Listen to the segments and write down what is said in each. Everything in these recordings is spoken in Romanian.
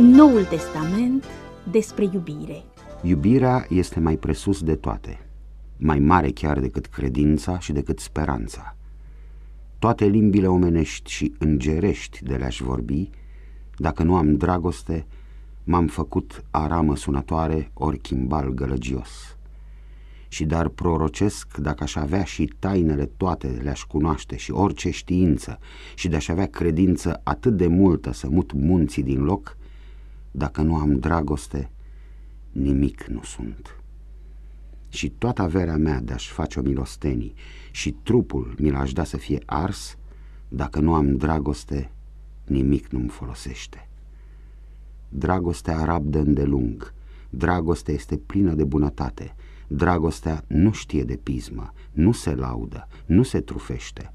Noul Testament despre iubire. Iubirea este mai presus de toate, mai mare chiar decât credința și decât speranța. Toate limbile omenești și îngerești de le-aș vorbi, dacă nu am dragoste, m-am făcut aramă sunătoare ori chimbal gălăgios. Și dar prorocesc dacă aș avea și tainele toate le-aș cunoaște și orice știință și de-aș avea credință atât de multă să mut munții din loc – dacă nu am dragoste, nimic nu sunt. Și toată averea mea de a-și face o milostenii și trupul mi l-aș da să fie ars, dacă nu am dragoste, nimic nu-mi folosește. Dragostea rabdă îndelung, dragostea este plină de bunătate, dragostea nu știe de pismă, nu se laudă, nu se trufește.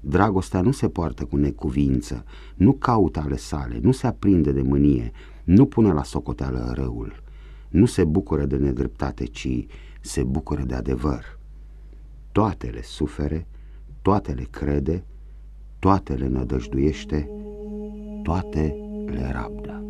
Dragostea nu se poartă cu necuvință, nu caută ale sale, nu se aprinde de mânie, nu pune la socoteală răul, nu se bucură de nedreptate, ci se bucură de adevăr. Toate le sufere, toate le crede, toate le nădăjduiește, toate le rabdă.